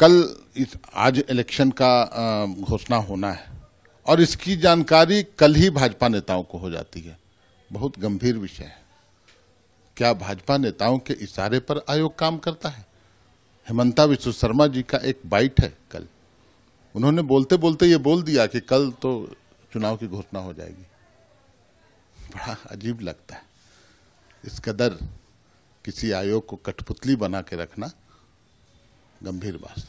कल इस आज इलेक्शन का घोषणा होना है और इसकी जानकारी कल ही भाजपा नेताओं को हो जाती है बहुत गंभीर विषय है क्या भाजपा नेताओं के इशारे पर आयोग काम करता है हेमंता विश्व शर्मा जी का एक बाइट है कल उन्होंने बोलते बोलते ये बोल दिया कि कल तो चुनाव की घोषणा हो जाएगी बड़ा अजीब लगता है इस कदर किसी आयोग को कठपुतली बना के रखना गंभीर बात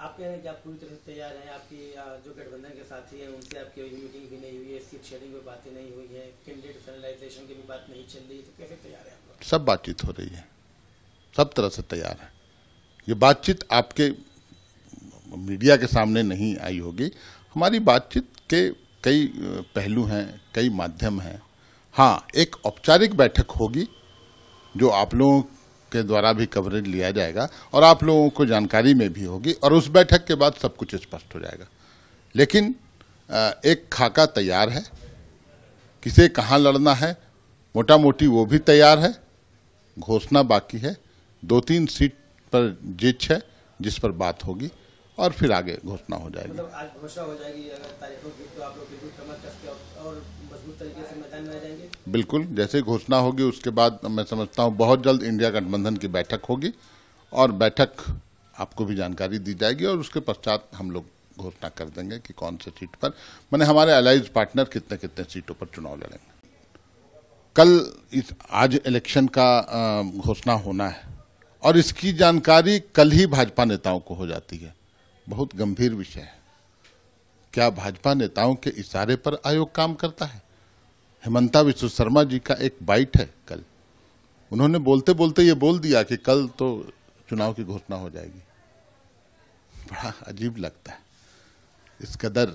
आप कह रहे हैं कि आप पूरी तरह से तैयार हैं आपकी जो गठबंधन के साथी हैं उनसे आपकी मीटिंग भी नहीं हुई है सीट शेयरिंग पे बातें नहीं हुई है कैंडिडेट फाइनलाइजेशन की भी बात नहीं चल रही तो कैसे तैयार है आप सब बातचीत हो रही है सब तरह से तैयार है ये बातचीत आपके मीडिया के सामने नहीं आई होगी हमारी बातचीत के कई पहलू हैं कई माध्यम हैं हाँ एक औपचारिक बैठक होगी जो आप लोगों के द्वारा भी कवरेज लिया जाएगा और आप लोगों को जानकारी में भी होगी और उस बैठक के बाद सब कुछ स्पष्ट हो जाएगा लेकिन एक खाका तैयार है किसे कहाँ लड़ना है मोटा मोटी वो भी तैयार है घोषणा बाकी है दो तीन सीट पर जिच है जिस पर बात होगी और फिर आगे घोषणा हो जाएगी मतलब आज घोषणा हो जाएगी अगर तारीखों तो आप लोग बिल्कुल और मजबूत तरीके से मैदान में आ जाएंगे बिल्कुल जैसे घोषणा होगी उसके बाद मैं समझता हूँ बहुत जल्द इंडिया गठबंधन की बैठक होगी और बैठक आपको भी जानकारी दी जाएगी और उसके पश्चात हम लोग घोषणा कर देंगे कि कौन से सीट पर मैंने हमारे अलाइज पार्टनर कितने कितने सीटों पर चुनाव लड़ेंगे कल इस आज इलेक्शन का घोषणा होना है और इसकी जानकारी कल ही भाजपा नेताओं को हो जाती है बहुत गंभीर विषय है क्या भाजपा नेताओं के इशारे पर आयोग काम करता है हेमंता विश्व शर्मा जी का एक बाइट है कल उन्होंने बोलते बोलते ये बोल दिया कि कल तो चुनाव की घोषणा हो जाएगी बड़ा अजीब लगता है इस कदर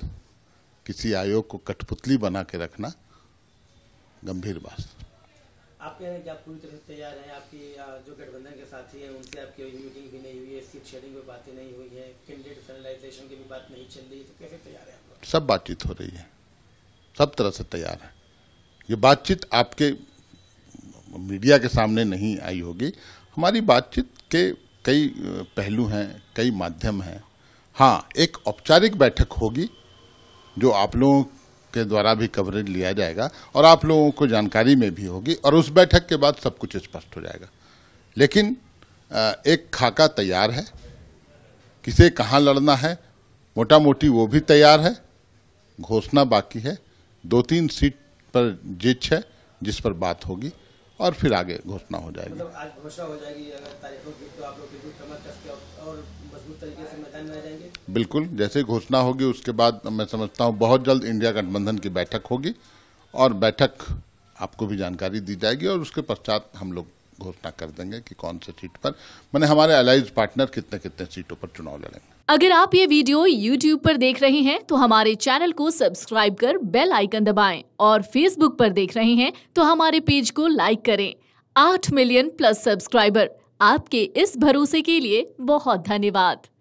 किसी आयोग को कठपुतली बना के रखना गंभीर बात आप कह रहे हैं कि आप पूरी तरह से तैयार हैं आपकी जो गठबंधन के साथी हैं उनसे आपकी अभी मीटिंग भी नहीं हुई है सीट शेयरिंग पर बातें नहीं हुई है कैंडिडेट फाइनलाइजेशन की भी बात नहीं चल रही है तो कैसे तैयार है आप सब बातचीत हो रही है सब तरह से तैयार है ये बातचीत आपके मीडिया के सामने नहीं आई होगी हमारी बातचीत के कई पहलू हैं कई माध्यम हैं हाँ एक औपचारिक बैठक होगी जो आप लोगों के द्वारा भी कवरेज लिया जाएगा और आप लोगों को जानकारी में भी होगी और उस बैठक के बाद सब कुछ स्पष्ट हो जाएगा लेकिन एक खाका तैयार है किसे कहाँ लड़ना है मोटा मोटी वो भी तैयार है घोषणा बाकी है दो तीन सीट पर जिच है जिस पर बात होगी और फिर आगे घोषणा हो जाएगी मतलब आज घोषणा हो जाएगी अगर तारीख की तो आप लोग बिल्कुल कमर कस के और मजबूत तरीके से मैदान में आ जाएंगे बिल्कुल जैसे घोषणा होगी उसके बाद मैं समझता हूँ बहुत जल्द इंडिया गठबंधन की बैठक होगी और बैठक आपको भी जानकारी दी जाएगी और उसके पश्चात हम लोग घोषणा कर देंगे कि कौन से सीट पर मैंने हमारे अलाइज पार्टनर कितने कितने सीटों पर चुनाव लड़ेंगे अगर आप ये वीडियो YouTube पर देख रहे हैं तो हमारे चैनल को सब्सक्राइब कर बेल आइकन दबाएं और Facebook पर देख रहे हैं तो हमारे पेज को लाइक करें आठ मिलियन प्लस सब्सक्राइबर आपके इस भरोसे के लिए बहुत धन्यवाद